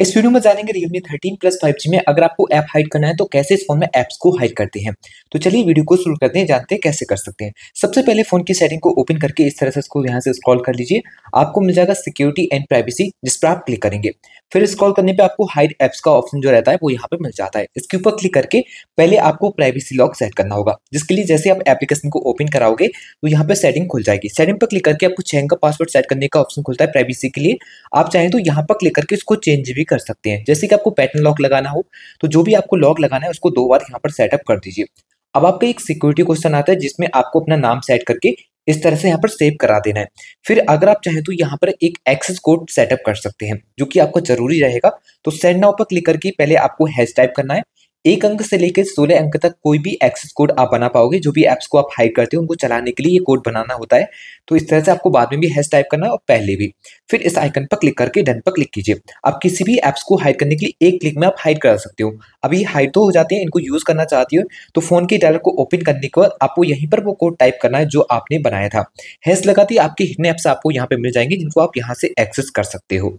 इस वीडियो में जानेंगे Realme 13 प्लस 5G में अगर आपको ऐप हाइड करना है तो कैसे इस फोन में ऐप्स को हाइड करते हैं तो चलिए वीडियो को शुरू करते हैं जानते हैं कैसे कर सकते हैं सबसे पहले फोन की सेटिंग को ओपन करके इस तरह से इसको यहाँ से स्क्रॉल कर लीजिए आपको मिल जाएगा सिक्योरिटी एंड प्राइवेसी जिस पर आप क्लिक करेंगे फिर स्क्रॉल करने पर आपको हाइड ऐप्स का ऑप्शन जो रहता है वो यहाँ पर मिल जाता है इसके ऊपर क्लिक करके पहले आपको प्राइवेसी लॉक सेट करना होगा जिसके लिए जैसे आप एप्लीकेशन को ओपन कराओगे तो यहाँ पर सेटिंग खुल जाएगी सेटिंग पर क्लिक करके आपको चैन का पासवर्ड सेट करने का ऑप्शन खुलता है प्राइवेसी के लिए आप चाहें तो यहाँ पर क्लिक करके उसको चेंज भी कर सकते हैं जैसे कि आपको पैटर्न लॉक लगाना हो तो जो भी आपको लॉक लगाना है उसको दो बार यहाँ पर सेटअप कर दीजिए अब आपका एक सिक्योरिटी क्वेश्चन आता है जिसमें आपको अपना नाम सेट करके इस तरह से यहाँ पर सेव करा देना है फिर अगर आप चाहें तो यहाँ पर एक एक्सेस कोड सेटअप कर सकते हैं जो कि आपको जरूरी रहेगा तो सेंड नाउ पर क्लिक करके पहले आपको हैश टाइप करना है एक अंक से लेकर सोलह अंक तक कोई भी एक्सेस कोड आप बना पाओगे जो भी एप्स को आप हाइड करते हो उनको चलाने के लिए ये कोड बनाना होता है तो इस तरह से आपको बाद में भी हैश टाइप करना है और पहले भी फिर इस आइकन पर क्लिक करके डन पर क्लिक कीजिए आप किसी भी एप्स को हाइड करने के लिए एक क्लिक में आप हाइड करा सकते हो अभी हाइड तो हो जाते हैं इनको यूज़ करना चाहती हो तो फ़ोन के डायलर को ओपन करने के बाद आपको यहीं पर वो कोड टाइप करना है जो आपने बनाया था हैश लगाती ही आपके इतने ऐप्स आपको यहाँ पर मिल जाएंगे जिनको आप यहाँ से एक्सेस कर सकते हो